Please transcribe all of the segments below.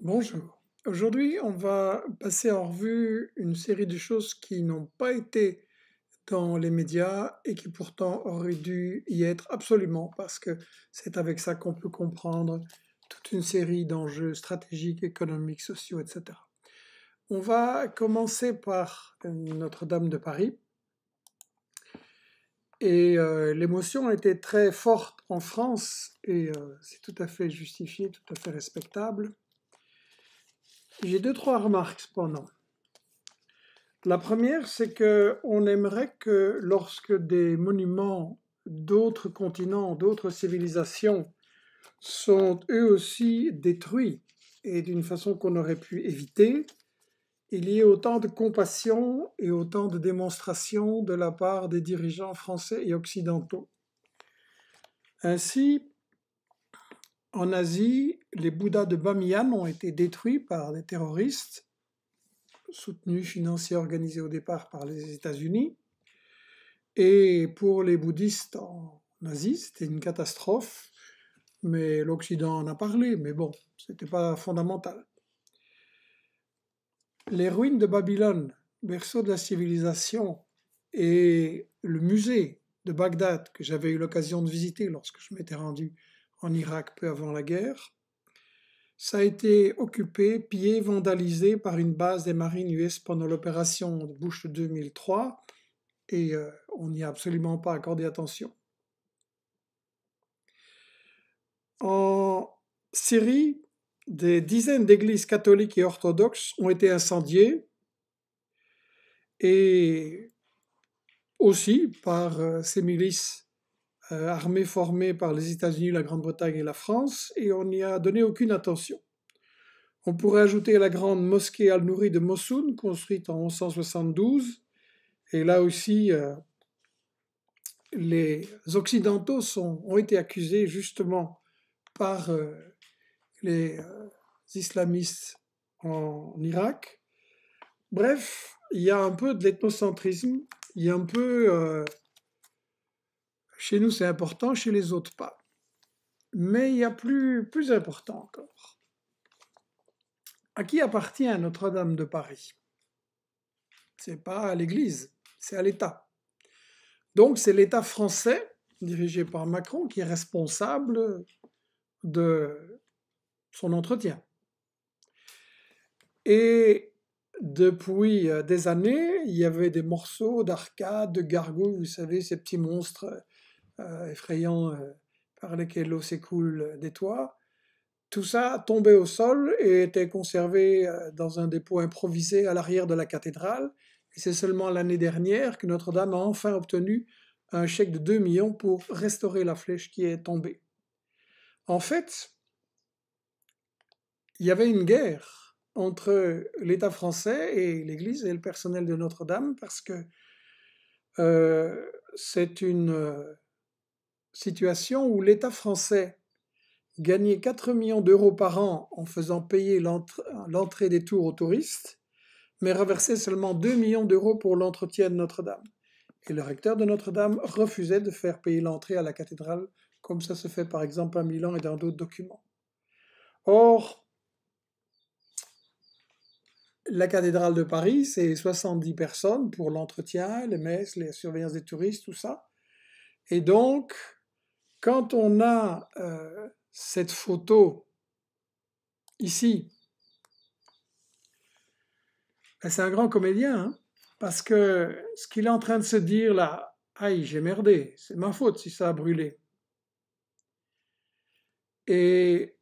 Bonjour. Aujourd'hui, on va passer en revue une série de choses qui n'ont pas été dans les médias et qui pourtant auraient dû y être absolument parce que c'est avec ça qu'on peut comprendre toute une série d'enjeux stratégiques, économiques, sociaux, etc. On va commencer par Notre-Dame de Paris. Et euh, l'émotion a été très forte en France, et euh, c'est tout à fait justifié, tout à fait respectable. J'ai deux, trois remarques cependant. La première, c'est que on aimerait que lorsque des monuments d'autres continents, d'autres civilisations sont eux aussi détruits et d'une façon qu'on aurait pu éviter, il y ait autant de compassion et autant de démonstration de la part des dirigeants français et occidentaux. Ainsi, en Asie, les Bouddhas de Bamiyan ont été détruits par des terroristes, soutenus, financiers, organisés au départ par les États-Unis. Et pour les bouddhistes en Asie, c'était une catastrophe, mais l'Occident en a parlé, mais bon, ce n'était pas fondamental. Les ruines de Babylone, berceau de la civilisation, et le musée de Bagdad que j'avais eu l'occasion de visiter lorsque je m'étais rendu en Irak peu avant la guerre. Ça a été occupé, pillé, vandalisé par une base des marines US pendant l'opération Bush 2003 et euh, on n'y a absolument pas accordé attention. En Syrie, des dizaines d'églises catholiques et orthodoxes ont été incendiées et aussi par euh, ces milices euh, armée formée par les États-Unis, la Grande-Bretagne et la France, et on n'y a donné aucune attention. On pourrait ajouter la grande mosquée al-Nouri de Mossoun, construite en 1172, et là aussi, euh, les Occidentaux ont été accusés justement par euh, les islamistes en Irak. Bref, il y a un peu de l'ethnocentrisme, il y a un peu chez nous, c'est important, chez les autres, pas. Mais il y a plus, plus important encore. À qui appartient Notre-Dame de Paris C'est pas à l'Église, c'est à l'État. Donc c'est l'État français, dirigé par Macron, qui est responsable de son entretien. Et depuis euh, des années, il y avait des morceaux d'arcades, de gargouilles, vous savez, ces petits monstres euh, effrayant, euh, par lesquels l'eau s'écoule des toits. Tout ça tombait au sol et était conservé euh, dans un dépôt improvisé à l'arrière de la cathédrale. Et c'est seulement l'année dernière que Notre-Dame a enfin obtenu un chèque de 2 millions pour restaurer la flèche qui est tombée. En fait, il y avait une guerre entre l'État français et l'Église et le personnel de Notre-Dame parce que c'est une situation où l'État français gagnait 4 millions d'euros par an en faisant payer l'entrée des tours aux touristes, mais reversait seulement 2 millions d'euros pour l'entretien de Notre-Dame. Et le recteur de Notre-Dame refusait de faire payer l'entrée à la cathédrale, comme ça se fait par exemple à Milan et dans d'autres documents. Or, la cathédrale de Paris, c'est 70 personnes pour l'entretien, les messes, les surveillances des touristes, tout ça. Et donc, quand on a euh, cette photo ici, ben, c'est un grand comédien, hein, parce que ce qu'il est en train de se dire là, aïe, j'ai merdé, c'est ma faute si ça a brûlé. Et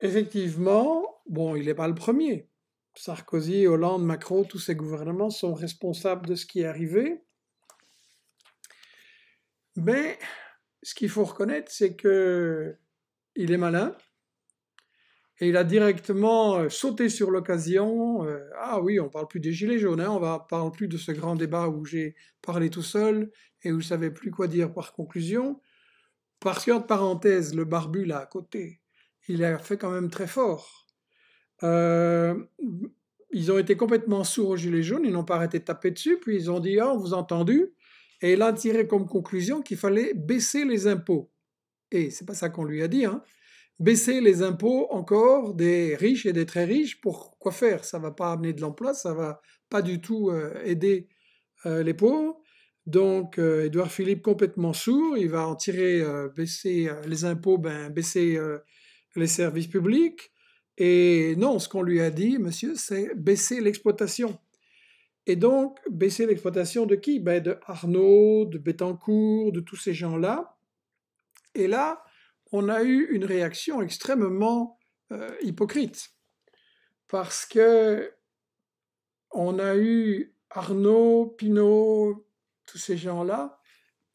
effectivement, bon, il n'est pas le premier. Sarkozy, Hollande, Macron, tous ces gouvernements sont responsables de ce qui est arrivé. Mais ce qu'il faut reconnaître, c'est que il est malin et il a directement euh, sauté sur l'occasion. Euh, ah oui, on parle plus des gilets jaunes, hein, on va parle plus de ce grand débat où j'ai parlé tout seul et où je savais plus quoi dire par conclusion. Par de parenthèse, le barbu là à côté, il a fait quand même très fort. Euh, ils ont été complètement sourds aux gilets jaunes, ils n'ont pas arrêté de taper dessus, puis ils ont dit Ah, oh, on vous a entendu, et il a tiré comme conclusion qu'il fallait baisser les impôts. Et c'est pas ça qu'on lui a dit, hein. Baisser les impôts encore des riches et des très riches, pour quoi faire Ça va pas amener de l'emploi, ça va pas du tout euh, aider euh, les pauvres. Donc, euh, Édouard Philippe, complètement sourd, il va en tirer, baisser les impôts, ben, baisser les services publics. Et non, ce qu'on lui a dit, monsieur, c'est baisser l'exploitation. Et donc, baisser l'exploitation de qui ben, De Arnaud, de Bettencourt, de tous ces gens-là. Et là, on a eu une réaction extrêmement euh, hypocrite. Parce que on a eu Arnaud, Pinault, tous ces gens-là,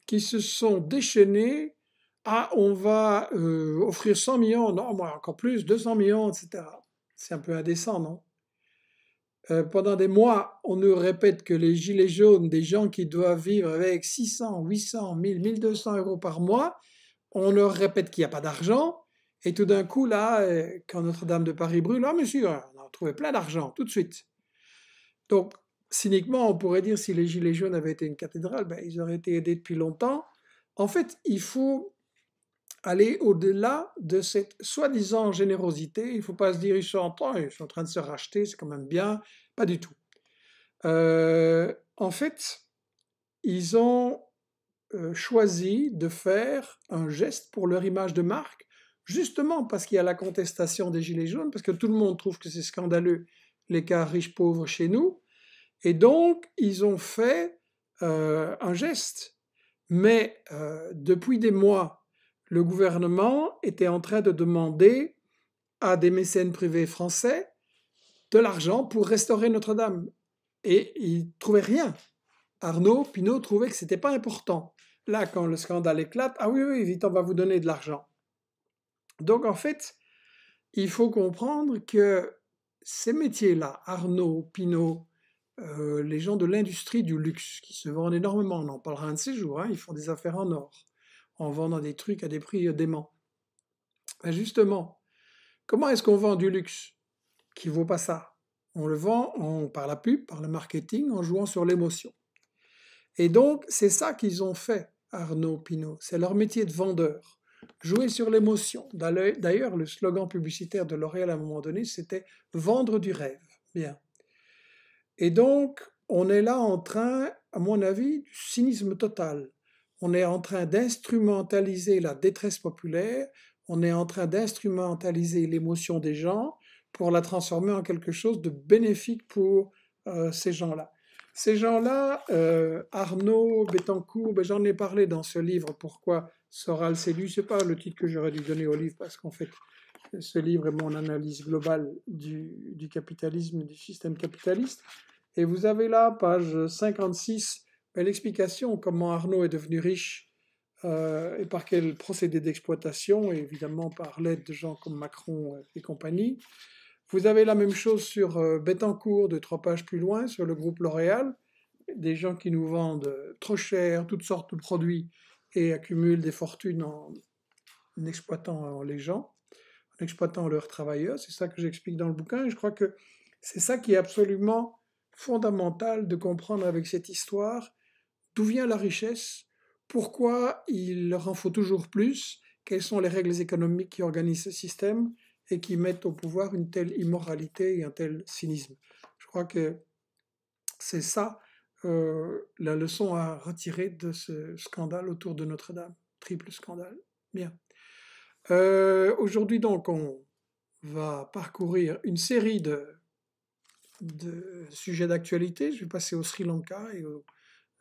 qui se sont déchaînés à on va euh, offrir 100 millions, non, moi encore plus, 200 millions, etc. C'est un peu indécent, non euh, pendant des mois, on nous répète que les gilets jaunes, des gens qui doivent vivre avec 600, 800, 1000, 1200 euros par mois, on leur répète qu'il n'y a pas d'argent. Et tout d'un coup, là, euh, quand Notre-Dame de Paris brûle, ah monsieur, on a trouvé plein d'argent tout de suite. Donc, cyniquement, on pourrait dire si les gilets jaunes avaient été une cathédrale, ben, ils auraient été aidés depuis longtemps. En fait, il faut aller au-delà de cette soi-disant générosité. Il ne faut pas se dire, ils sont en train, en train de se racheter, c'est quand même bien. Pas du tout. Euh, en fait, ils ont euh, choisi de faire un geste pour leur image de marque, justement parce qu'il y a la contestation des Gilets jaunes, parce que tout le monde trouve que c'est scandaleux l'écart riche-pauvre chez nous. Et donc, ils ont fait euh, un geste. Mais depuis des mois, le gouvernement était en train de demander à des mécènes privés français de l'argent pour restaurer Notre-Dame. Et ils trouvaient rien. Arnaud Pinault trouvait que ce n'était pas important. Là, quand le scandale éclate, ah oui, oui, vite, on va vous donner de l'argent. Donc, en fait, il faut comprendre que ces métiers-là, Arnaud, Pinault, euh, les gens de l'industrie du luxe, qui se vendent énormément, on en parlera un de ces jours, hein, ils font des affaires en or en vendant des trucs à des prix euh, déments. Bah, justement, comment est-ce qu'on vend du luxe qui vaut pas ça On le vend par la pub, par le marketing, en jouant sur l'émotion. Et donc, c'est ça qu'ils ont fait, Arnaud Pinault. C'est leur métier de vendeur. Jouer sur l'émotion. D'ailleurs, le slogan publicitaire de L'Oréal à un moment donné, c'était Vendre du rêve. Bien. Et donc, on est là en train, à mon avis, du cynisme total on est en train d'instrumentaliser la détresse populaire, on est en train d'instrumentaliser l'émotion des gens pour la transformer en quelque chose de bénéfique pour euh, ces gens-là. Ces gens-là, euh, Arnaud, Bettencourt, ben, j'en ai parlé dans ce livre, Pourquoi Soral séduit, c'est pas le titre que j'aurais dû donner au livre, parce qu'en fait, ce livre est mon analyse globale du, du capitalisme, du système capitaliste. Et vous avez là, page 56, mais l'explication comment Arnaud est devenu riche euh, et par quel procédé d'exploitation, et évidemment par l'aide de gens comme Macron euh, et compagnie. Vous avez la même chose sur euh, Bettencourt, de trois pages plus loin, sur le groupe L'Oréal, des gens qui nous vendent euh, trop cher toutes sortes de produits et accumulent des fortunes en, exploitant les gens, en exploitant leurs travailleurs. C'est ça que j'explique dans le bouquin. je crois que c'est ça qui est absolument fondamental de comprendre avec cette histoire D'où vient la richesse Pourquoi il leur en faut toujours plus Quelles sont les règles économiques qui organisent ce système et qui mettent au pouvoir une telle immoralité et un tel cynisme Je crois que c'est ça euh, la leçon à retirer de ce scandale autour de Notre-Dame. Triple scandale. Bien. Euh, aujourd'hui, donc, on va parcourir une série de, de sujets d'actualité. Je vais passer au Sri Lanka et au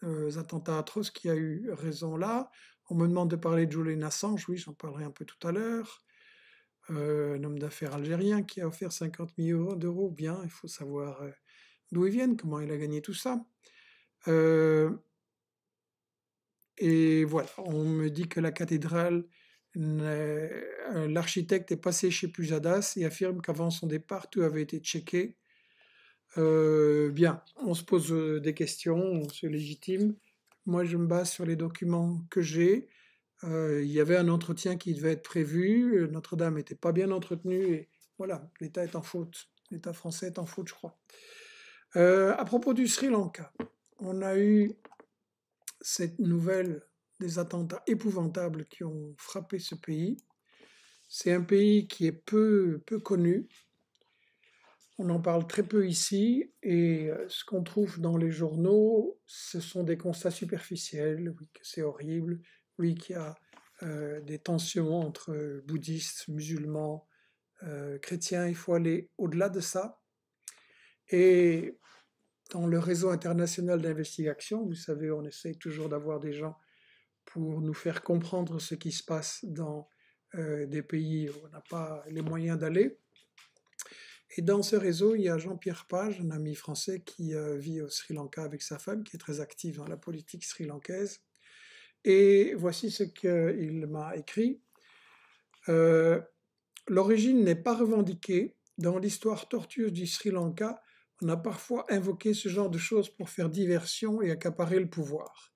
euh, attentats atroces qui a eu raison là. On me demande de parler de julien Assange, oui, j'en parlerai un peu tout à l'heure. Euh, un homme d'affaires algérien qui a offert 50 millions d'euros, bien, il faut savoir euh, d'où ils viennent, comment il a gagné tout ça. et voilà, on me dit que la cathédrale, l'architecte est passé chez Pujadas et affirme qu'avant son départ, tout avait été checké euh, bien, on se pose euh, des questions, c'est légitime. Moi, je me base sur les documents que j'ai. Euh, il y avait un entretien qui devait être prévu. Notre-Dame n'était pas bien entretenue. Et voilà, l'État est en faute. L'État français est en faute, je crois. à propos du Sri Lanka, on a eu cette nouvelle des attentats épouvantables qui ont frappé ce pays. C'est un pays qui est peu, peu connu, on en parle très peu ici et euh, ce qu'on trouve dans les journaux, ce sont des constats superficiels, oui, que c'est horrible, oui, qu'il y a euh, des tensions entre euh, bouddhistes, musulmans, chrétiens, il faut aller au-delà de ça. Et dans le réseau international d'investigation, vous savez, on essaye toujours d'avoir des gens pour nous faire comprendre ce qui se passe dans des pays où on n'a pas les moyens d'aller. Et dans ce réseau, il y a Jean-Pierre Page, un ami français qui euh, vit au Sri Lanka avec sa femme, qui est très active dans la politique sri-lankaise. Et voici ce qu'il m'a écrit. Euh, L'origine n'est pas revendiquée. Dans l'histoire tortueuse du Sri Lanka, on a parfois invoqué ce genre de choses pour faire diversion et accaparer le pouvoir.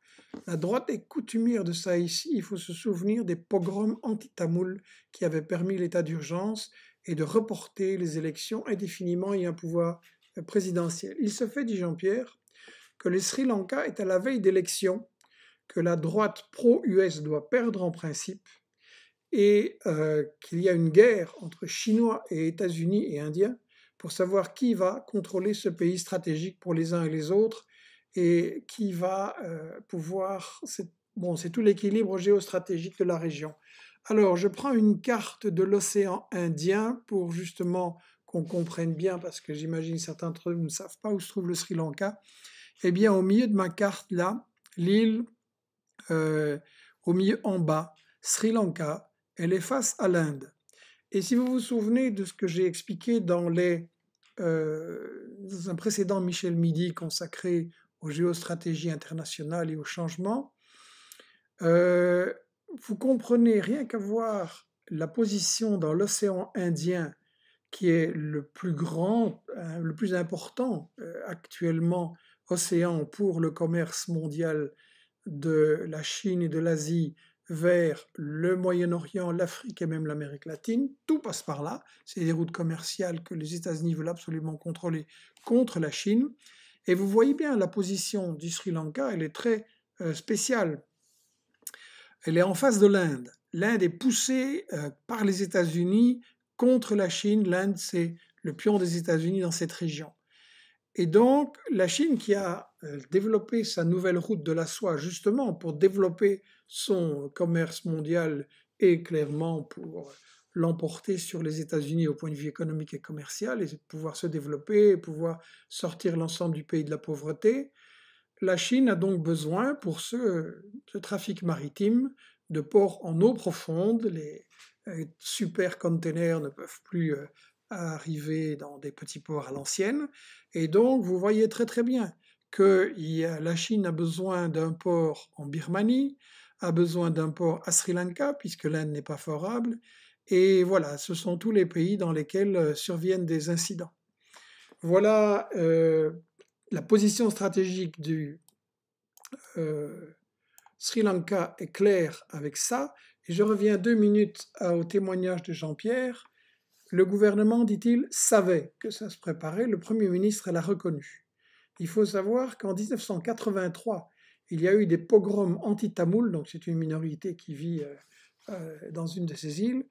La droite est coutumière de ça ici. Il faut se souvenir des pogroms anti tamoul qui avaient permis l'état d'urgence et de reporter les élections indéfiniment et un pouvoir euh, présidentiel. Il se fait, dit Jean-Pierre, que le Sri Lanka est à la veille d'élections que la droite pro-US doit perdre en principe et euh, qu'il y a une guerre entre Chinois et États-Unis et Indiens pour savoir qui va contrôler ce pays stratégique pour les uns et les autres et qui va euh, pouvoir. pouvoir... C'est tout l'équilibre géostratégique de la région. Alors, je prends une carte de l'océan Indien pour justement qu'on comprenne bien, parce que j'imagine certains d'entre vous ne savent pas où se trouve le Sri Lanka. Eh bien, au milieu de ma carte, là, l'île, euh, au milieu en bas, Sri Lanka, elle est face à l'Inde. Et si vous vous souvenez de ce que j'ai expliqué dans, les, euh, dans un précédent Michel Midi consacré aux géostratégies internationales et au changement, euh, vous comprenez rien qu'à voir la position dans l'océan Indien, qui est le plus grand, hein, le plus important euh, actuellement océan pour le commerce mondial de la Chine et de l'Asie vers le Moyen-Orient, l'Afrique et même l'Amérique latine. Tout passe par là. C'est des routes commerciales que les États-Unis veulent absolument contrôler contre la Chine. Et vous voyez bien la position du Sri Lanka, elle est très euh, spéciale elle est en face de l'Inde. L'Inde est poussée euh, par les États-Unis contre la Chine. L'Inde, c'est le pion des États-Unis dans cette région. Et donc, la Chine qui a euh, développé sa nouvelle route de la soie justement pour développer son commerce mondial et clairement pour l'emporter sur les États-Unis au point de vue économique et commercial et pouvoir se développer, pouvoir sortir l'ensemble du pays de la pauvreté, la Chine a donc besoin pour ce, trafic maritime de ports en eau profonde. Les euh, super containers ne peuvent plus euh, arriver dans des petits ports à l'ancienne. Et donc, vous voyez très très bien que la Chine a besoin d'un port en Birmanie, a besoin d'un port à Sri Lanka, puisque l'Inde n'est pas favorable. Et voilà, ce sont tous les pays dans lesquels euh, surviennent des incidents. Voilà la position stratégique du euh, Sri Lanka est claire avec ça. Et je reviens deux minutes au témoignage de Jean-Pierre. Le gouvernement, dit-il, savait que ça se préparait. Le Premier ministre l'a reconnu. Il faut savoir qu'en 1983, il y a eu des pogroms anti-tamouls, donc c'est une minorité qui vit euh, euh, dans une de ces îles,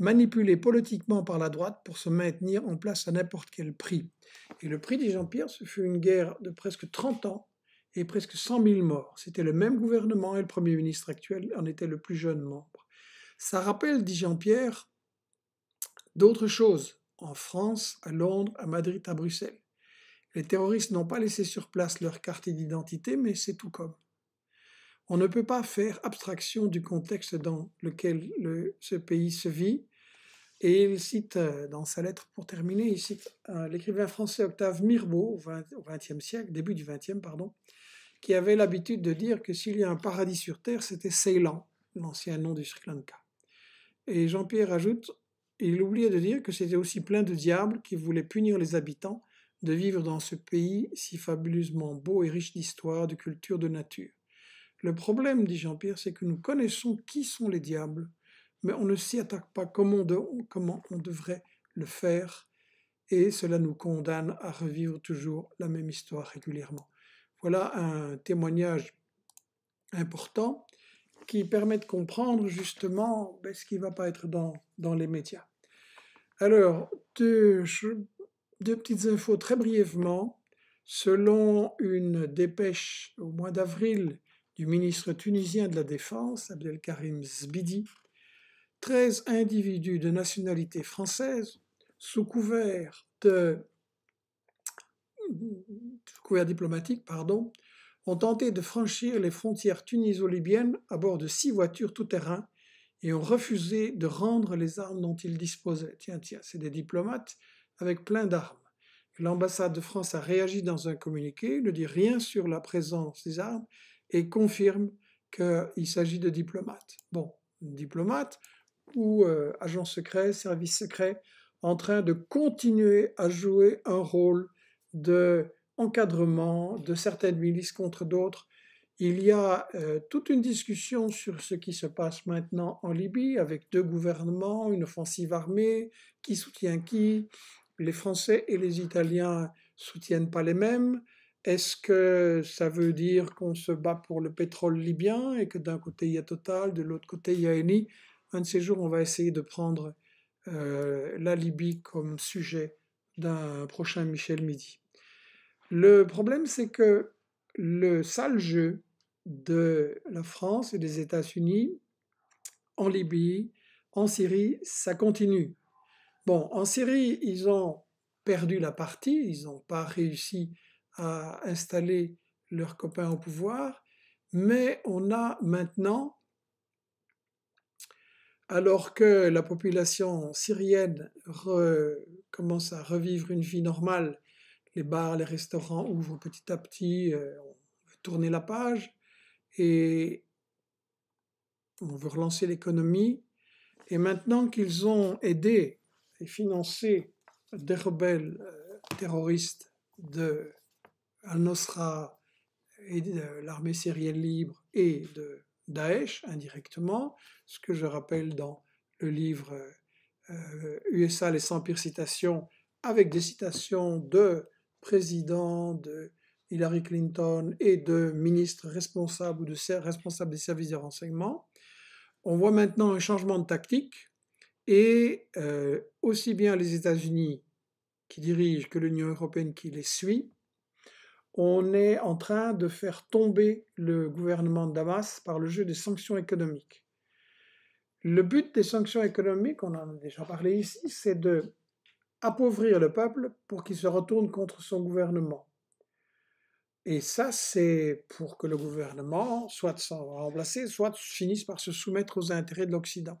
manipulé politiquement par la droite pour se maintenir en place à n'importe quel prix. Et le prix des Jean-Pierre, ce fut une guerre de presque 30 ans et presque 100 000 morts. C'était le même gouvernement et le Premier ministre actuel en était le plus jeune membre. Ça rappelle, dit Jean-Pierre, d'autres choses en France, à Londres, à Madrid, à Bruxelles. Les terroristes n'ont pas laissé sur place leur carte d'identité, mais c'est tout comme. On ne peut pas faire abstraction du contexte dans lequel ce pays se vit et il cite, euh, dans sa lettre pour terminer, il cite euh, l'écrivain français Octave Mirbeau, au XXe siècle, début du XXe, pardon, qui avait l'habitude de dire que s'il y a un paradis sur Terre, c'était Ceylan, l'ancien nom du Sri Lanka. Et Jean-Pierre ajoute, il oubliait de dire que c'était aussi plein de diables qui voulaient punir les habitants de vivre dans ce pays si fabuleusement beau et riche d'histoire, de culture, de nature. Le problème, dit Jean-Pierre, c'est que nous connaissons qui sont les diables, mais on ne s'y attaque pas comme on, comment on devrait le faire, et cela nous condamne à revivre toujours la même histoire régulièrement. Voilà un témoignage important qui permet de comprendre justement ben, ce qui ne va pas être dans, les médias. Alors, deux, deux, petites infos très brièvement. Selon une dépêche au mois d'avril du ministre tunisien de la Défense, Abdelkarim Zbidi, 13 individus de nationalité française sous couvert de couvert diplomatique, pardon, ont tenté de franchir les frontières tuniso-libyennes à bord de six voitures tout-terrain et ont refusé de rendre les armes dont ils disposaient. Tiens, tiens, c'est des diplomates avec plein d'armes. L'ambassade de France a réagi dans un communiqué, ne dit rien sur la présence des armes et confirme qu'il s'agit de diplomates. Bon, diplomates, ou euh, agents secrets, services secrets, en train de continuer à jouer un rôle d'encadrement de, de certaines milices contre d'autres. Il y a euh, toute une discussion sur ce qui se passe maintenant en Libye avec deux gouvernements, une offensive armée, qui soutient qui. Les Français et les Italiens soutiennent pas les mêmes. Est-ce que ça veut dire qu'on se bat pour le pétrole libyen et que d'un côté il y a Total, de l'autre côté il y a Eni un de ces jours, on va essayer de prendre euh, la Libye comme sujet d'un prochain Michel Midi. Le problème, c'est que le sale jeu de la France et des États-Unis en Libye, en Syrie, ça continue. Bon, en Syrie, ils ont perdu la partie, ils n'ont pas réussi à installer leurs copains au pouvoir, mais on a maintenant alors que la population syrienne commence à revivre une vie normale, les bars, les restaurants ouvrent petit à petit, euh, on veut tourner la page et on veut relancer l'économie. Et maintenant qu'ils ont aidé et financé des rebelles euh, terroristes de al nusra et de l'armée syrienne libre et de Daesh indirectement, ce que je rappelle dans le livre USA euh, euh, les 100 pires citations, avec des citations de présidents, de Hillary Clinton et de ministres responsables ou de responsables des services de renseignement. On voit maintenant un changement de tactique et euh, aussi bien les États-Unis qui dirigent que l'Union européenne qui les suit on est en train de faire tomber le gouvernement de Damas par le jeu des sanctions économiques. Le but des sanctions économiques, on en a déjà parlé ici, c'est de appauvrir le peuple pour qu'il se retourne contre son gouvernement. Et ça, c'est pour que le gouvernement soit remplacé, soit finisse par se soumettre aux intérêts de l'Occident.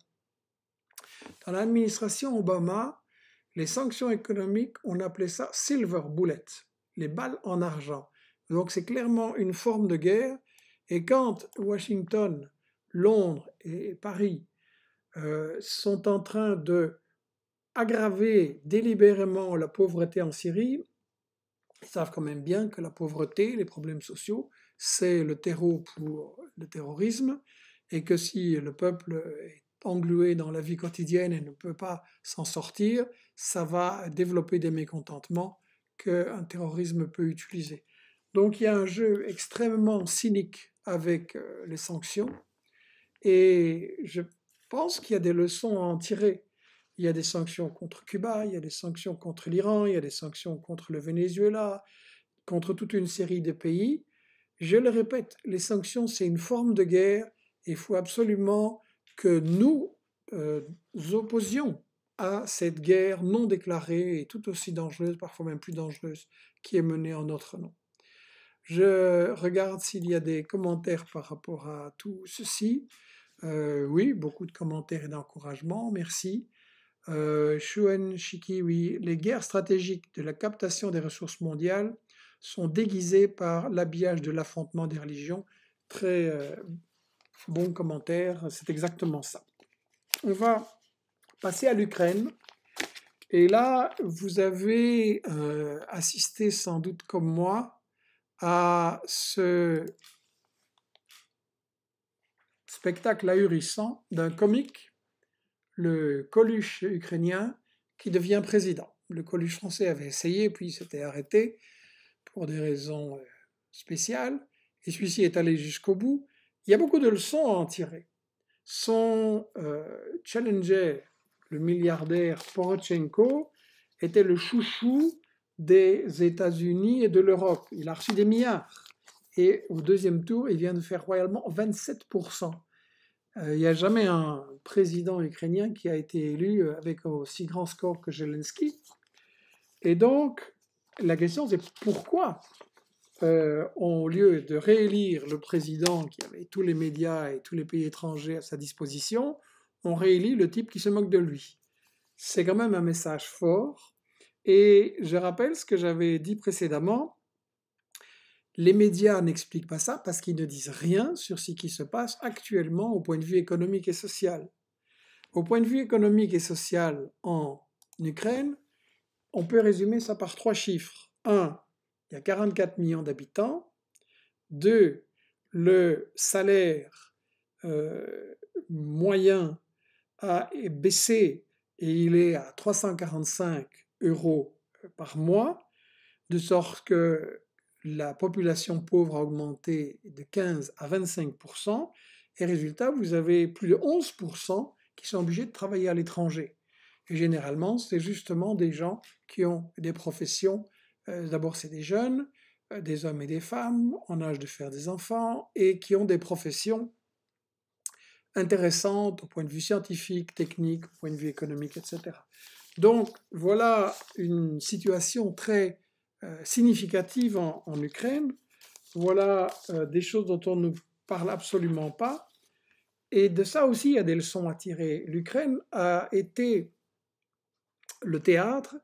Dans l'administration Obama, les sanctions économiques, on appelait ça silver bullet les balles en argent. Donc c'est clairement une forme de guerre. Et quand Washington, Londres et Paris euh, sont en train de aggraver délibérément la pauvreté en Syrie, ils savent quand même bien que la pauvreté, les problèmes sociaux, c'est le terreau pour le terrorisme, et que si le peuple est englué dans la vie quotidienne et ne peut pas s'en sortir, ça va développer des mécontentements qu'un terrorisme peut utiliser. Donc il y a un jeu extrêmement cynique avec euh, les sanctions et je pense qu'il y a des leçons à en tirer. Il y a des sanctions contre Cuba, il y a des sanctions contre l'Iran, il y a des sanctions contre le Venezuela, contre toute une série de pays. Je le répète, les sanctions, c'est une forme de guerre et il faut absolument que nous euh, opposions à cette guerre non déclarée et tout aussi dangereuse, parfois même plus dangereuse, qui est menée en notre nom. Je regarde s'il y a des commentaires par rapport à tout ceci. Euh, oui, beaucoup de commentaires et d'encouragements, merci. Euh, oui, les guerres stratégiques de la captation des ressources mondiales sont déguisées par l'habillage de l'affrontement des religions. Très euh, bon commentaire, c'est exactement ça. On va passé à l'Ukraine. Et là, vous avez euh, assisté sans doute comme moi à ce spectacle ahurissant d'un comique, le Coluche ukrainien, qui devient président. Le Coluche français avait essayé, puis il s'était arrêté pour des raisons euh, spéciales, et celui-ci est allé jusqu'au bout. Il y a beaucoup de leçons à en tirer. Son euh, challenger le milliardaire Porochenko, était le chouchou des États-Unis et de l'Europe. Il a reçu des milliards. Et au deuxième tour, il vient de faire royalement 27%. Euh, il n'y a jamais un président ukrainien qui a été élu euh, avec aussi grand score que Zelensky. Et donc, la question c'est pourquoi, euh, au lieu de réélire le président qui avait tous les médias et tous les pays étrangers à sa disposition, on réélit le type qui se moque de lui. C'est quand même un message fort. Et je rappelle ce que j'avais dit précédemment. Les médias n'expliquent pas ça parce qu'ils ne disent rien sur ce qui se passe actuellement au point de vue économique et social. Au point de vue économique et social en Ukraine, on peut résumer ça par trois chiffres. Un, Il y a 44 millions d'habitants. Deux, Le salaire euh, moyen a baissé et il est à 345 euros par mois, de sorte que la population pauvre a augmenté de 15 à 25 et résultat, vous avez plus de 11 qui sont obligés de travailler à l'étranger. Et généralement, c'est justement des gens qui ont des professions. Euh, d'abord, c'est des jeunes, euh, des hommes et des femmes en âge de faire des enfants, et qui ont des professions intéressantes au point de vue scientifique, technique, au point de vue économique, etc. Donc voilà une situation très euh, significative en, Ukraine. Voilà euh, des choses dont on ne parle absolument pas. Et de ça aussi, il y a des leçons à tirer. L'Ukraine a été le théâtre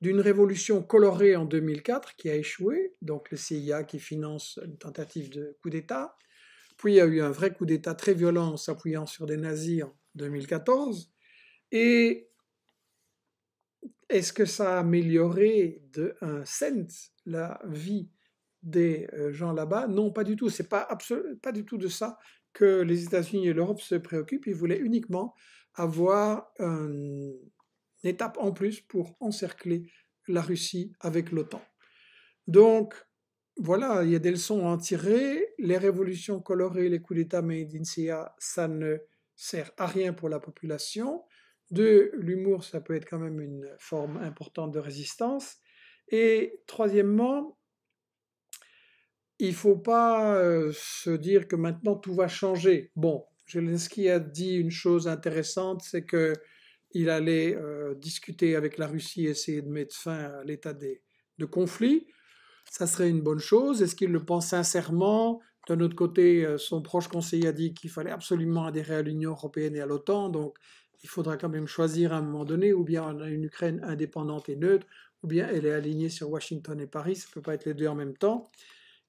d'une révolution colorée en 2004 qui a échoué, donc le CIA qui finance une tentative de coup d'État, puis il y a eu un vrai coup d'État très violent s'appuyant sur des nazis en 2014. Et est-ce que ça a amélioré de un cent la vie des euh, gens là-bas Non, pas du tout. C'est pas pas du tout de ça que les États-Unis et l'Europe se préoccupent. Ils voulaient uniquement avoir une étape en plus pour encercler la Russie avec l'OTAN. Donc, voilà, il y a des leçons à en tirer. Les révolutions colorées, les coups d'État mais in ça ne sert à rien pour la population. Deux, l'humour, ça peut être quand même une forme importante de résistance. Et troisièmement, il ne faut pas euh, se dire que maintenant tout va changer. Bon, Zelensky a dit une chose intéressante, c'est que il allait euh, discuter avec la Russie, essayer de mettre fin à l'état de conflit ça serait une bonne chose. Est-ce qu'il le pense sincèrement D'un autre côté, euh, son proche conseiller a dit qu'il fallait absolument adhérer à l'Union européenne et à l'OTAN, donc il faudra quand même choisir à un moment donné, ou bien on a une Ukraine indépendante et neutre, ou bien elle est alignée sur Washington et Paris, ça ne peut pas être les deux en même temps.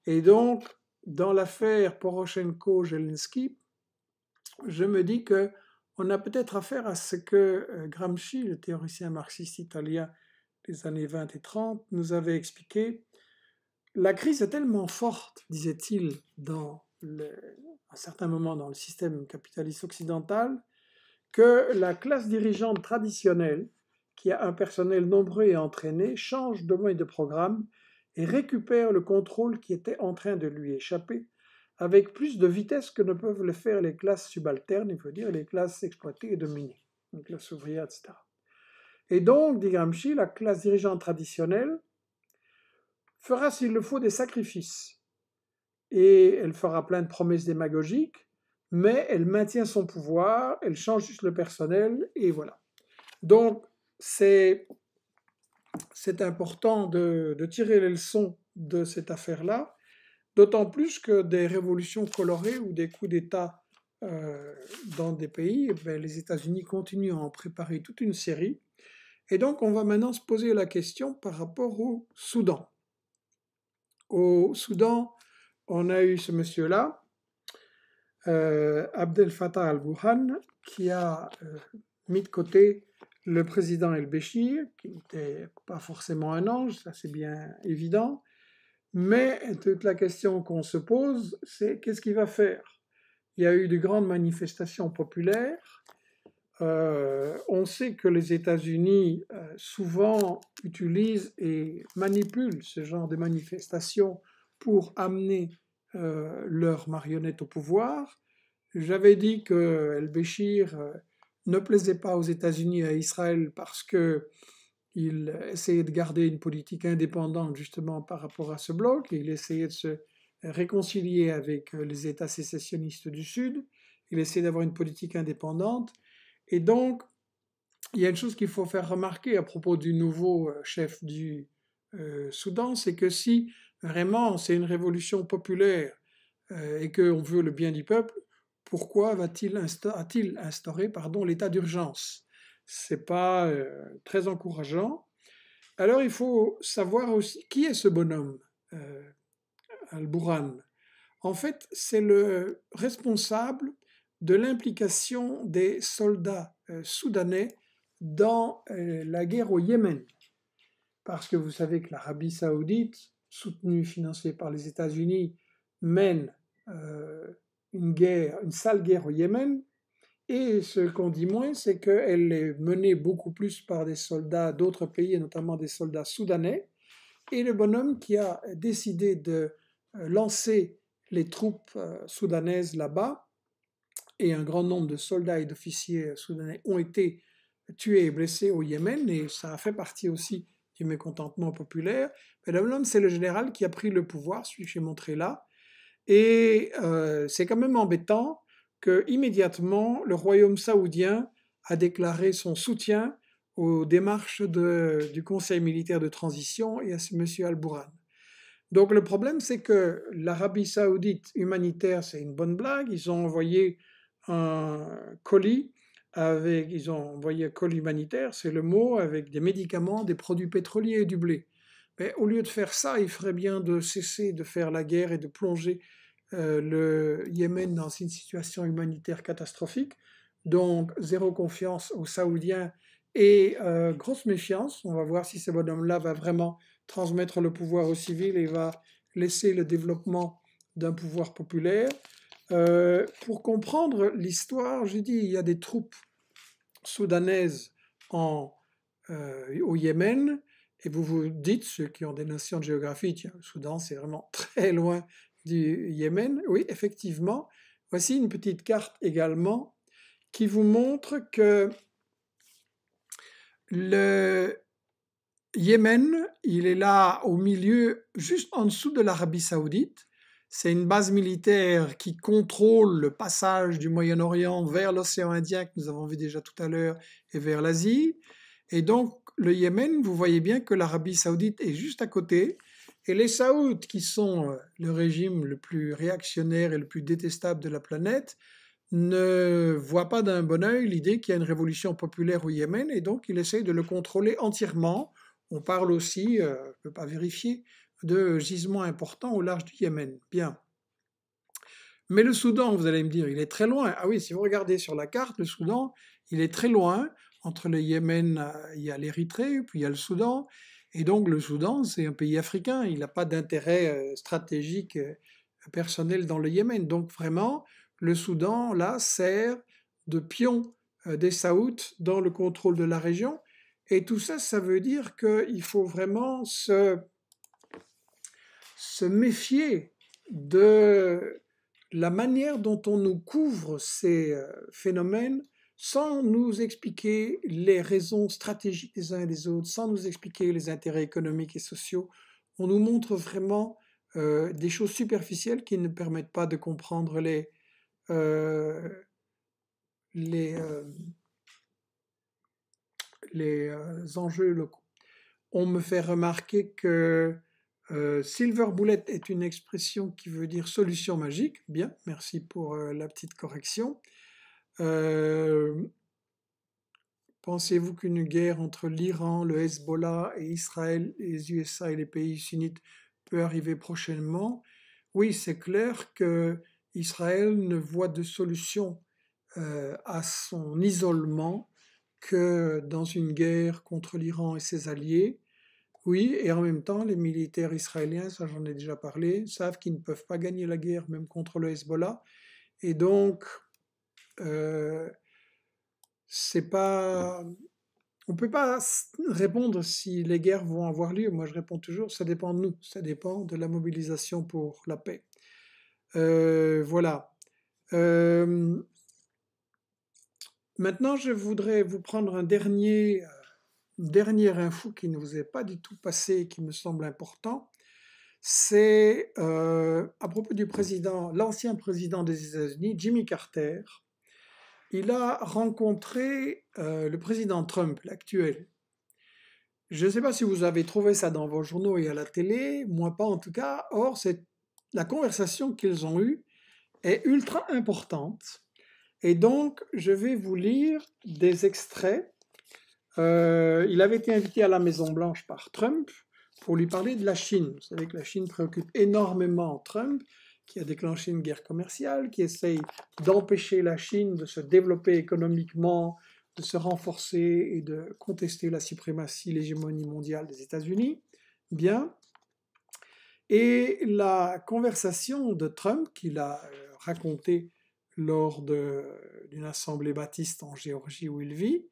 Et donc, dans l'affaire Poroshenko-Zelensky, je me dis que on a peut-être affaire à ce que euh, Gramsci, le théoricien marxiste italien des années 20 et 30, nous avait expliqué la crise est tellement forte, disait-il, dans un certain moment dans le système capitaliste occidental, que la classe dirigeante traditionnelle, qui a un personnel nombreux et entraîné, change de moyen de programme et récupère le contrôle qui était en train de lui échapper, avec plus de vitesse que ne peuvent le faire les classes subalternes, il faut dire les classes exploitées et dominées, les classes ouvrières, etc. Et donc, dit Gramsci, la classe dirigeante traditionnelle fera s'il le faut des sacrifices. Et elle fera plein de promesses démagogiques, mais elle maintient son pouvoir, elle change juste le personnel, et voilà. Donc, c'est important de, de, tirer les leçons de cette affaire-là, d'autant plus que des révolutions colorées ou des coups d'État euh, dans des pays, eh ben, les États-Unis continuent à en préparer toute une série. Et donc, on va maintenant se poser la question par rapport au Soudan. Au Soudan, on a eu ce monsieur-là, euh, Abdel Fattah al-Burhan, qui a euh, mis de côté le président El-Béchir, qui n'était pas forcément un ange, ça c'est bien évident, mais toute la question qu'on se pose, c'est qu'est-ce qu'il va faire Il y a eu de grandes manifestations populaires. Euh, on sait que les États-Unis souvent utilisent et manipulent ce genre de manifestations pour amener euh, leurs marionnettes au pouvoir. J'avais dit que El-Béchir euh, ne plaisait pas aux États-Unis et à Israël parce que il essayait de garder une politique indépendante justement par rapport à ce bloc, il essayait de se réconcilier avec euh, les États sécessionnistes du Sud, il essayait d'avoir une politique indépendante, et donc il y a une chose qu'il faut faire remarquer à propos du nouveau euh, chef du euh, Soudan, c'est que si vraiment c'est une révolution populaire euh, et et qu'on veut le bien du peuple, pourquoi va-t-il a-t-il instauré pardon l'état d'urgence C'est pas très encourageant. Alors il faut savoir aussi qui est ce bonhomme Al-Bourhan. En fait, c'est le responsable de l'implication des soldats soudanais dans euh, la guerre au Yémen. Parce que vous savez que l'Arabie saoudite, soutenue, financée par les États-Unis, mène euh, une guerre, une sale guerre au Yémen. Et ce qu'on dit moins, c'est qu'elle est menée beaucoup plus par des soldats d'autres pays, et notamment des soldats soudanais. Et le bonhomme qui a décidé de euh, lancer les troupes soudanaises là-bas, et un grand nombre de soldats et d'officiers soudanais ont été tués et blessés au Yémen, et ça a fait partie aussi du mécontentement populaire. Madame Lhomme, c'est le général qui a pris le pouvoir, celui que j'ai montré là. Et euh, c'est quand même embêtant que immédiatement le royaume saoudien a déclaré son soutien aux démarches de, du Conseil militaire de transition et à monsieur Al-Bourhan. Donc le problème, c'est que l'Arabie saoudite humanitaire, c'est une bonne blague. Ils ont envoyé un colis avec, ils ont envoyé un col humanitaire, c'est le mot, avec des médicaments, des produits pétroliers et du blé. Mais au lieu de faire ça, il ferait bien de cesser de faire la guerre et de plonger euh, le Yémen dans une situation humanitaire catastrophique. Donc, zéro confiance aux Saoudiens et euh, grosse méfiance. On va voir si ce bonhomme-là va vraiment transmettre le pouvoir aux civils et va laisser le développement d'un pouvoir populaire. Euh, pour comprendre l'histoire, j'ai dit, il y a des troupes soudanaises en, euh, au Yémen, et vous vous dites, ceux qui ont des notions de géographie, le Soudan c'est vraiment très loin du Yémen, oui, effectivement, voici une petite carte également qui vous montre que le Yémen, il est là au milieu, juste en dessous de l'Arabie saoudite, c'est une base militaire qui contrôle le passage du Moyen-Orient vers l'océan Indien que nous avons vu déjà tout à l'heure et vers l'Asie. Et donc le Yémen, vous voyez bien que l'Arabie saoudite est juste à côté. Et les Saouds, qui sont euh, le régime le plus réactionnaire et le plus détestable de la planète, ne voient pas d'un bon oeil l'idée qu'il y a une révolution populaire au Yémen et donc ils essayent de le contrôler entièrement. On parle aussi, je euh, ne peux pas vérifier, de gisements importants au large du Yémen. Bien. Mais le Soudan, vous allez me dire, il est très loin. Ah oui, si vous regardez sur la carte, le Soudan, il est très loin. Entre le Yémen, il y a l'Érythrée, puis il y a le Soudan. Et donc le Soudan, c'est un pays africain. Il n'a pas d'intérêt euh, stratégique euh, personnel dans le Yémen. Donc vraiment, le Soudan, là, sert de pion euh, des Saouds dans le contrôle de la région. Et tout ça, ça veut dire qu'il faut vraiment se se méfier de la manière dont on nous couvre ces euh, phénomènes sans nous expliquer les raisons stratégiques des uns et des autres, sans nous expliquer les intérêts économiques et sociaux. On nous montre vraiment euh, des choses superficielles qui ne permettent pas de comprendre les, euh, les, les enjeux locaux. On me fait remarquer que euh, silver bullet est une expression qui veut dire solution magique. Bien, merci pour euh, la petite correction. Euh, pensez-vous qu'une guerre entre l'Iran, le Hezbollah et Israël, les USA et les pays sunnites peut arriver prochainement Oui, c'est clair que Israël ne voit de solution à son isolement que dans une guerre contre l'Iran et ses alliés oui, et en même temps, les militaires israéliens, ça j'en ai déjà parlé, savent qu'ils ne peuvent pas gagner la guerre, même contre le Hezbollah. Et donc, euh, c'est pas. On ne peut pas répondre si les guerres vont avoir lieu. Moi, je réponds toujours, ça dépend de nous, ça dépend de la mobilisation pour la paix. Euh, voilà. Euh, maintenant, je voudrais vous prendre un dernier dernière info qui ne vous est pas du tout passée et qui me semble important, c'est euh, à propos du président, l'ancien président des États-Unis, Jimmy Carter. Il a rencontré euh, le président Trump, l'actuel. Je ne sais pas si vous avez trouvé ça dans vos journaux et à la télé, moi pas en tout cas. Or, c'est la conversation qu'ils ont eue est ultra importante. Et donc, je vais vous lire des extraits euh, il avait été invité à la Maison-Blanche par Trump pour lui parler de la Chine. Vous savez que la Chine préoccupe énormément Trump, qui a déclenché une guerre commerciale, qui essaye d'empêcher la Chine de se développer économiquement, de se renforcer et de contester la suprématie, l'hégémonie mondiale des États-Unis. Bien. Et la conversation de Trump, qu'il a euh, racontée lors d'une assemblée baptiste en Géorgie où il vit,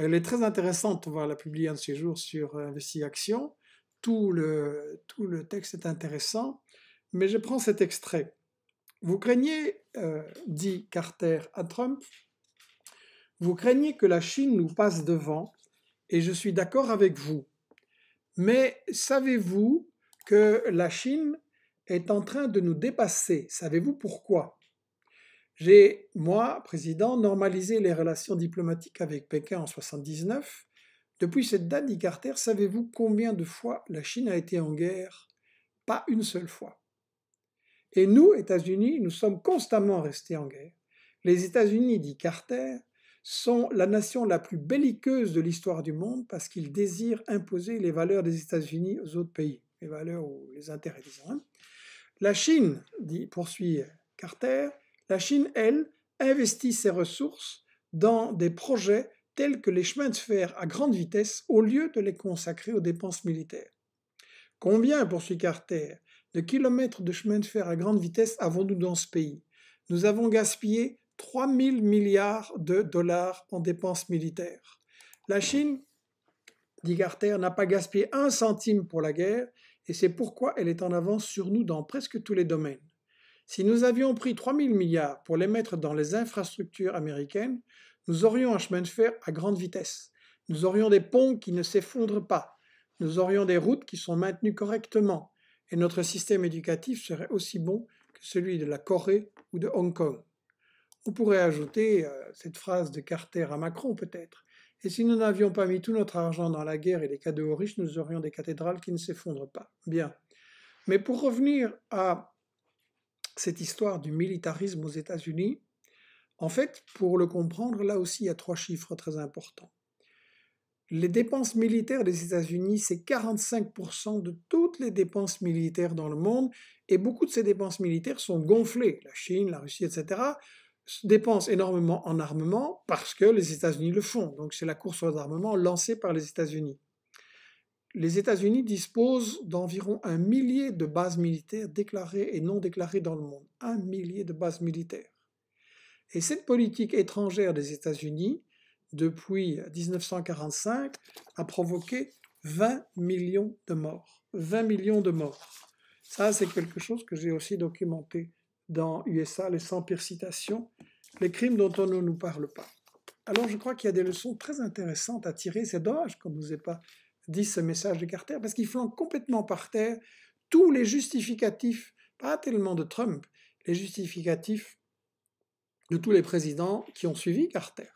elle est très intéressante, on va la publier un de ces jours sur euh, InvestiAction, Tout le, texte est intéressant, mais je prends cet extrait. Vous craignez, euh, dit Carter à Trump, vous craignez que la Chine nous passe devant, et je suis d'accord avec vous. Mais savez-vous que la Chine est en train de nous dépasser Savez-vous pourquoi j'ai, moi, président, normalisé les relations diplomatiques avec Pékin en 79. Depuis cette date, dit Carter, savez-vous combien de fois la Chine a été en guerre Pas une seule fois. Et nous, États-Unis, nous sommes constamment restés en guerre. Les États-Unis, dit Carter, sont la nation la plus belliqueuse de l'histoire du monde parce qu'ils désirent imposer les valeurs des États-Unis aux autres pays, les valeurs ou les intérêts, disons. Hein. La Chine, dit, poursuit Carter, la Chine, elle, investit ses ressources dans des projets tels que les chemins de fer à grande vitesse au lieu de les consacrer aux dépenses militaires. Combien, poursuit Carter, de kilomètres de chemins de fer à grande vitesse avons-nous dans ce pays Nous avons gaspillé 3 000 milliards de dollars en dépenses militaires. La Chine, dit Carter, n'a pas gaspillé un centime pour la guerre et c'est pourquoi elle est en avance sur nous dans presque tous les domaines. Si nous avions pris 3 000 milliards pour les mettre dans les infrastructures américaines, nous aurions un chemin de fer à grande vitesse. Nous aurions des ponts qui ne s'effondrent pas. Nous aurions des routes qui sont maintenues correctement. Et notre système éducatif serait aussi bon que celui de la Corée ou de Hong Kong. On pourrait ajouter euh, cette phrase de Carter à Macron peut-être. Et si nous n'avions pas mis tout notre argent dans la guerre et les cadeaux riches, nous aurions des cathédrales qui ne s'effondrent pas. Bien. Mais pour revenir à cette histoire du militarisme aux États-Unis, en fait, pour le comprendre, là aussi, il y a trois chiffres très importants. Les dépenses militaires des États-Unis, c'est 45% de toutes les dépenses militaires dans le monde, et beaucoup de ces dépenses militaires sont gonflées. La Chine, la Russie, etc., dépensent énormément en armement parce que les États-Unis le font. Donc c'est la course aux armements lancée par les États-Unis les États-Unis disposent d'environ un millier de bases militaires déclarées et non déclarées dans le monde. Un millier de bases militaires. Et cette politique étrangère des États-Unis, depuis 1945, a provoqué 20 millions de morts. 20 millions de morts. Ça, c'est quelque chose que j'ai aussi documenté dans USA, les 100 pires citations, les crimes dont on ne nous parle pas. Alors, je crois qu'il y a des leçons très intéressantes à tirer. C'est dommage qu'on ne nous ait pas Dit ce message de Carter, parce qu'il flanque complètement par terre tous les justificatifs, pas tellement de Trump, les justificatifs de tous les présidents qui ont suivi Carter.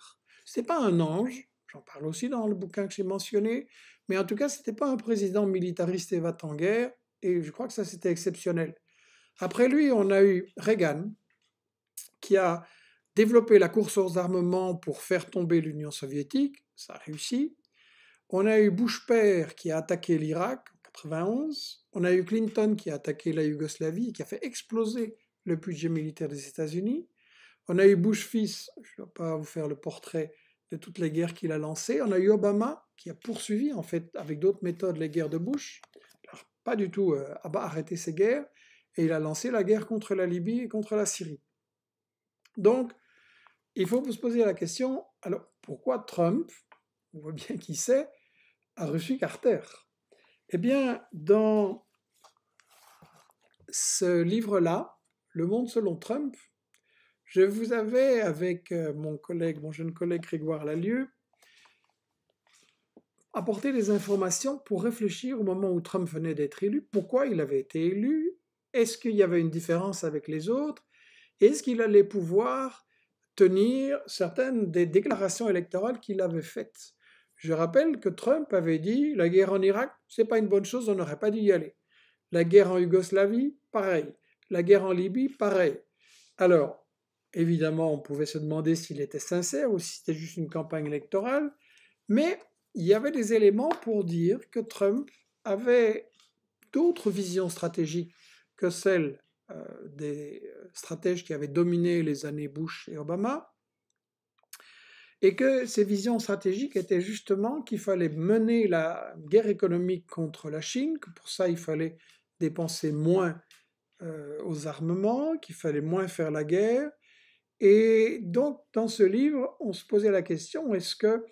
Ce C'est pas un ange, j'en parle aussi dans le bouquin que j'ai mentionné, mais en tout cas, ce n'était pas un président militariste et va t en guerre, et je crois que ça c'était exceptionnel. Après lui, on a eu Reagan, qui a développé la course aux armements pour faire tomber l'Union soviétique, ça a réussi. On a eu Bush-Père qui a attaqué l'Irak en 91. On a eu Clinton qui a attaqué la Yougoslavie et qui a fait exploser le budget militaire des États-Unis. On a eu Bush-Fils, je ne vais pas vous faire le portrait de toutes les guerres qu'il a lancées. On a eu Obama qui a poursuivi, en fait, avec d'autres méthodes, les guerres de Bush. pas du tout euh, arrêté ces guerres. Et il a lancé la guerre contre la Libye et contre la Syrie. Donc, il faut se poser la question, alors pourquoi Trump, on voit bien qui sait, a reçu Carter. Eh bien, dans ce livre-là, Le monde selon Trump, je vous avais, avec euh, mon collègue, mon jeune collègue Grégoire Lalieu, apporté des informations pour réfléchir au moment où Trump venait d'être élu, pourquoi il avait été élu, est-ce qu'il y avait une différence avec les autres, est-ce qu'il allait pouvoir tenir certaines des déclarations électorales qu'il avait faites. Je rappelle que Trump avait dit la guerre en Irak, c'est pas une bonne chose, on n'aurait pas dû y aller. La guerre en Yougoslavie, pareil. La guerre en Libye, pareil. Alors, évidemment, on pouvait se demander s'il était sincère ou si c'était juste une campagne électorale, mais il y avait des éléments pour dire que Trump avait d'autres visions stratégiques que celles euh, des euh, stratèges qui avaient dominé les années Bush et Obama, et que ces visions stratégiques étaient justement qu'il fallait mener la guerre économique contre la Chine, que pour ça il fallait dépenser moins euh, aux armements, qu'il fallait moins faire la guerre. Et donc dans ce livre, on se posait la question, est-ce que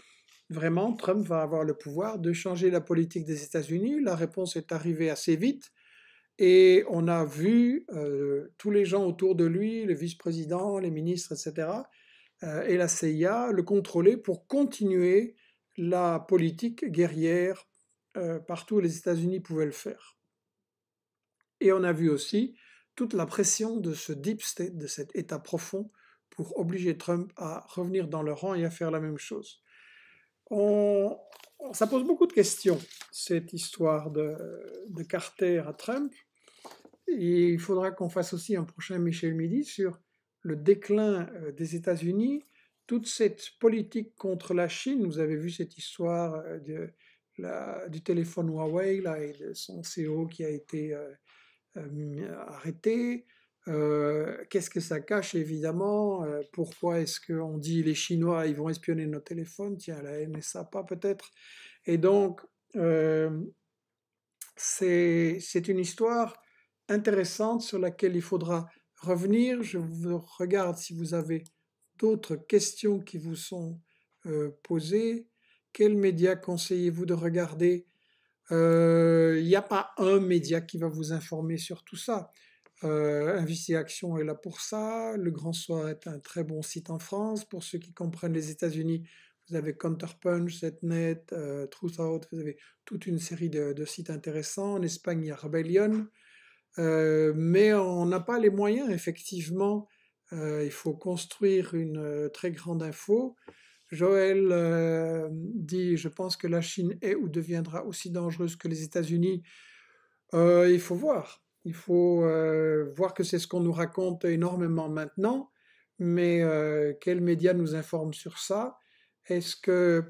vraiment Trump va avoir le pouvoir de changer la politique des États-Unis La réponse est arrivée assez vite. Et on a vu euh, tous les gens autour de lui, le vice-président, les ministres, etc., euh, et la CIA le contrôlait pour continuer la politique guerrière euh, partout où les États-Unis pouvaient le faire. Et on a vu aussi toute la pression de ce deep state, de cet État profond, pour obliger Trump à revenir dans le rang et à faire la même chose. On, ça pose beaucoup de questions, cette histoire de, Carter à Trump. il faudra qu'on fasse aussi un prochain Michel Midi sur le déclin euh, des États-Unis, toute cette politique contre la Chine, vous avez vu cette histoire euh, de, du téléphone Huawei là, et son CEO qui a été euh, arrêté. Qu'est-ce que ça cache évidemment Pourquoi est-ce qu'on dit les Chinois ils vont espionner nos téléphones Tiens, la NSA pas peut-être. Et donc c'est une histoire intéressante sur laquelle il faudra revenir. Je vous regarde si vous avez d'autres questions qui vous sont euh, posées. Quels médias conseillez-vous de regarder Il euh, n'y a pas un média qui va vous informer sur tout ça. Euh, Action est là pour ça. Le Grand Soir est un très bon site en France. Pour ceux qui comprennent les États-Unis, vous avez Counterpunch, Setnet, euh, Truthout, vous avez toute une série de, de sites intéressants. En Espagne, il y a Rebellion. Euh, mais on n'a pas les moyens, effectivement. Euh, il faut construire une euh, très grande info. Joël dit Je pense que la Chine est ou deviendra aussi dangereuse que les États-Unis. il faut voir. Il faut voir que c'est ce qu'on nous raconte énormément maintenant. Mais quels médias nous informent sur ça Est-ce que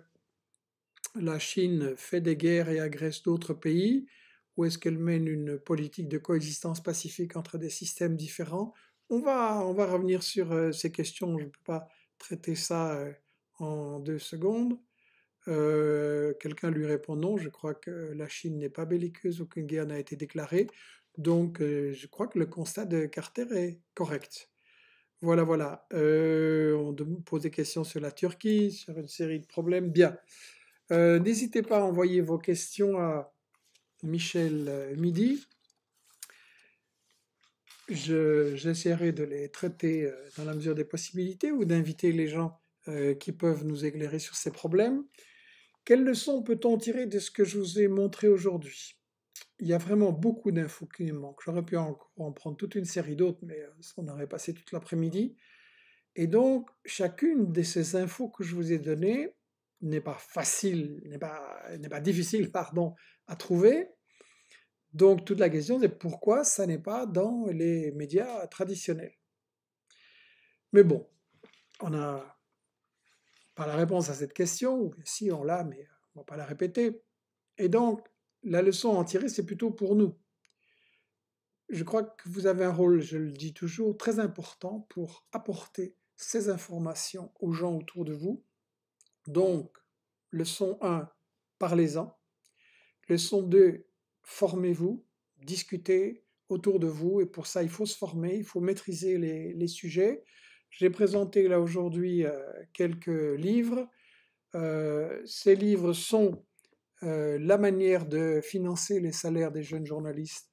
la Chine fait des guerres et agresse d'autres pays ou est-ce qu'elle mène une politique de coexistence pacifique entre des systèmes différents on va, on va revenir sur euh, ces questions, je ne peux pas traiter ça euh, en deux secondes. Euh, quelqu'un lui répond non, je crois que la Chine n'est pas belliqueuse, aucune guerre n'a été déclarée, donc je crois que le constat de Carter est correct. Voilà, voilà. on pose des questions sur la Turquie, sur une série de problèmes. Bien. N'hésitez pas à envoyer vos questions à Michel euh, Midi. J'essaierai de les traiter euh, dans la mesure des possibilités ou d'inviter les gens euh, qui peuvent nous éclairer sur ces problèmes. Quelles leçons peut-on tirer de ce que je vous ai montré aujourd'hui Il y a vraiment beaucoup d'infos qui me manquent. J'aurais pu en, prendre toute une série d'autres, mais on aurait passé toute l'après-midi. Et donc, chacune de ces infos que je vous ai données n'est pas facile, n'est pas difficile, pardon, à trouver. Donc toute la question c'est pourquoi ça n'est pas dans les médias traditionnels. Mais bon, on n'a pas la réponse à cette question, si on l'a, mais on ne va pas la répéter. Et donc, la leçon à en tirer, c'est plutôt pour nous. Je crois que vous avez un rôle, je le dis toujours, très important pour apporter ces informations aux gens autour de vous. Donc, leçon 1, parlez-en. Leçon 2, formez-vous, discutez autour de vous, et pour ça, il faut se former, il faut maîtriser les, sujets. J'ai présenté là aujourd'hui euh, quelques livres. Euh, ces livres sont euh, la manière de financer les salaires des jeunes journalistes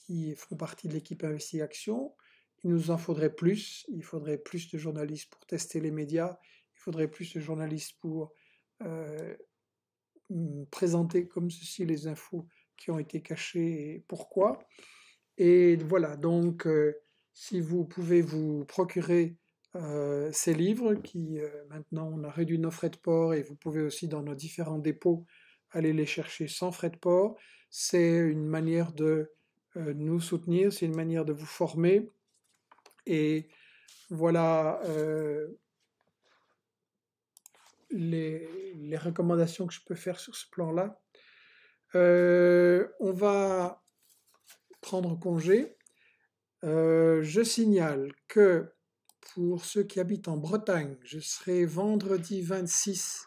qui font partie de l'équipe Investi Action. Il nous en faudrait plus. Il faudrait plus de journalistes pour tester les médias. Il faudrait plus de journalistes pour présenter comme ceci les infos qui ont été cachées et pourquoi. Et voilà, donc euh, si vous pouvez vous procurer euh, ces livres, qui euh, maintenant on a réduit nos frais de port et vous pouvez aussi dans nos différents dépôts aller les chercher sans frais de port, c'est une manière de nous soutenir, c'est une manière de vous former. Et voilà les, recommandations que je peux faire sur ce plan-là. Euh, on va prendre congé. Euh, je signale que pour ceux qui habitent en Bretagne, je serai vendredi 26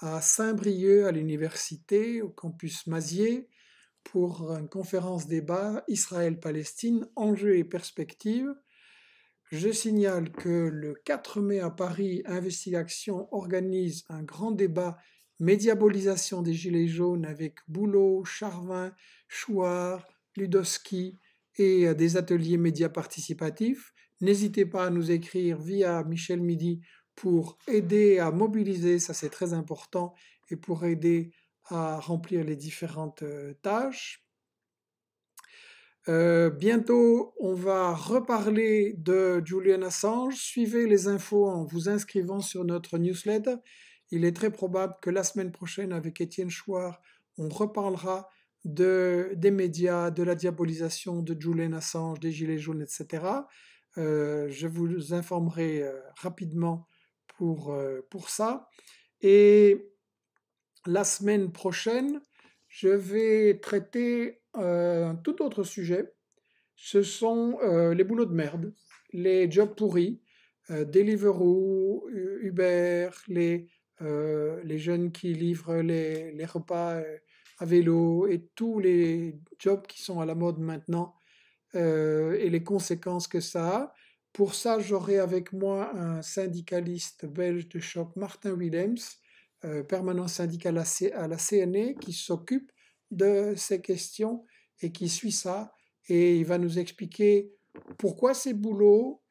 à Saint-Brieuc à l'université, au campus Mazier, pour une conférence débat Israël-Palestine, enjeux et perspectives. Je signale que le 4 mai à Paris, Investigation organise un grand débat Médiabolisation des Gilets jaunes avec Boulot, Charvin, Chouard, Ludowski et des ateliers médias participatifs. N'hésitez pas à nous écrire via Michel Midi pour aider à mobiliser, ça c'est très important, et pour aider à remplir les différentes euh, tâches. Euh, bientôt, on va reparler de Julian Assange. Suivez les infos en vous inscrivant sur notre newsletter. Il est très probable que la semaine prochaine, avec Étienne Chouard, on reparlera des médias, de la diabolisation de Julian Assange, des Gilets jaunes, etc. Euh, je vous informerai euh, rapidement pour, pour ça. Et la semaine prochaine, je vais traiter euh, un tout autre sujet, ce sont euh, les boulots de merde, les jobs pourris, euh, Deliveroo, Uber, les, les jeunes qui livrent les, les, repas à vélo et tous les jobs qui sont à la mode maintenant et les conséquences que ça a. Pour ça, j'aurai avec moi un syndicaliste belge de choc, Martin Willems, permanent syndical à la CNE, qui s'occupe de ces questions et qui suit ça. Et il va nous expliquer pourquoi ces boulots,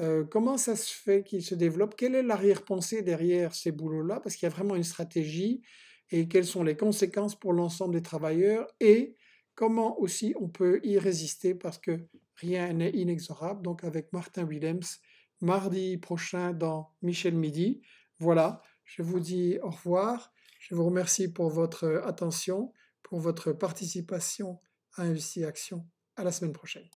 euh, comment ça se fait qu'ils se développent, quelle est l'arrière-pensée derrière ces boulots-là, parce qu'il y a vraiment une stratégie, et quelles sont les conséquences pour l'ensemble des travailleurs, et comment aussi on peut y résister, parce que rien n'est inexorable. Donc avec Martin Willems, mardi prochain dans Michel Midi. Voilà, je vous dis au revoir. Je vous remercie pour votre attention pour votre participation à Investir Action. À la semaine prochaine.